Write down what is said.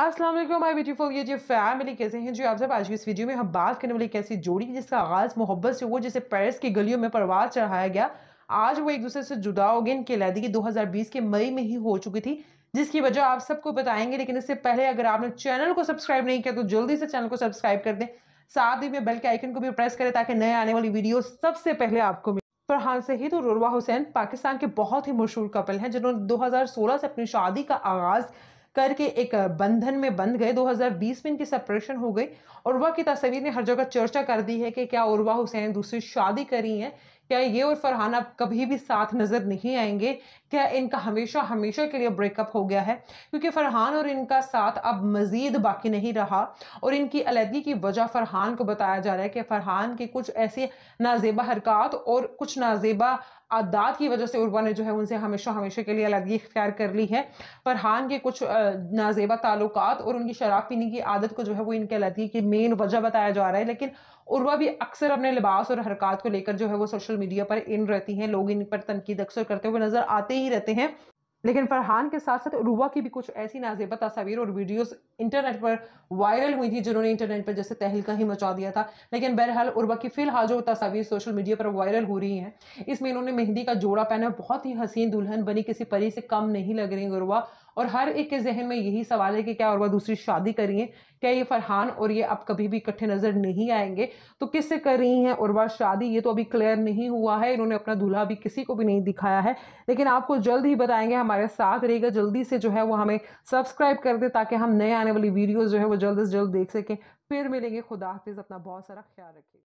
अस्सलाम वालेकुम my beautiful ये जी फैमिली कैसे हैं जो आप सब आज की इस वीडियो में हम बात करने वाली कैसी जोड़ी जिसका आगाज़ मोहब्बत से हुआ जिसे पेरिस की गलियों में परवाज चढ़ाया गया आज वो एक दूसरे से जुदा हो गए इनकी अलीदगी 2020 के मई में ही हो चुकी थी जिसकी वजह आप सबको बताएंगे लेकिन इससे पहले अगर आपने चैनल को सब्सक्राइब नहीं किया तो जल्दी से चैनल को सब्सक्राइब कर दें साथ ही में बेल के आइकन को भी प्रेस करें ताकि नए आने वाली वीडियो सबसे पहले आपको मिले फरहान सहीद और रुरवा हुसैन पाकिस्तान के बहुत ही मशहूर कपल हैं जिन्होंने सोलह से अपनी शादी का आगाज़ करके एक बंधन में बंध गए 2020 में इनकी सेपरेशन हो गई और उर्वा की तस्वीर ने हर जगह चर्चा कर दी है कि क्या उर्वा हुसैन दूसरी शादी करी है क्या ये और फरहान अब कभी भी साथ नज़र नहीं आएंगे क्या इनका हमेशा हमेशा के लिए ब्रेकअप हो गया है क्योंकि फ़रहान और इनका साथ अब मज़ीद बाकी नहीं रहा और इनकी अलहदगी की वजह फ़रहान को बताया जा रहा है कि फ़रहान की कुछ ऐसी नाजेबा हरकत और कुछ नाजेबा आदात की वजह से उर्वा ने जो है उनसे हमेशा हमेशा के लिए अलहदगी इख्तियार कर ली है फरहान के कुछ नाजेबा ताल्लुक और उनकी शराब पीने की आदत को जो है वो इनके अलहदगी की मेन वजह बताया जा रहा है लेकिन और वह भी अक्सर अपने लिबास और हरकत को लेकर जो है वो सोशल मीडिया पर इन रहती हैं लोग इन पर तनकीद अक्सर करते हुए नज़र आते ही रहते हैं लेकिन फरहान के साथ साथ रुवा की भी कुछ ऐसी नाजेबा तस्वीर और वीडियोस इंटरनेट पर वायरल हुई थी जिन्होंने इंटरनेट पर जैसे तहलका ही मचा दिया था लेकिन बहरहाल उर्वा की फ़िलहाल जो तस्वीर सोशल मीडिया पर वायरल हो रही हैं इसमें इन्होंने मेहंदी का जोड़ा पहना बहुत ही हसीन दुल्हन बनी किसी परी से कम नहीं लग रही उर्वा और हर एक के जहन में यही सवाल है कि क्या उर्वा दूसरी शादी कर रही क्या ये फरहान और ये अब कभी भी इकट्ठे नज़र नहीं आएंगे तो किससे कर रही हैं उर्वा शादी ये तो अभी क्लियर नहीं हुआ है इन्होंने अपना दूल्हा भी किसी को भी नहीं दिखाया है लेकिन आपको जल्द ही बताएंगे हम हमारे साथ रहेगा जल्दी से जो है वो हमें सब्सक्राइब कर दे ताकि हम नए आने वाली वीडियोज़ जो है वो जल्द से जल्द देख सकें फिर मिलेंगे खुदा हाफिज़ अपना बहुत सारा ख्याल रखें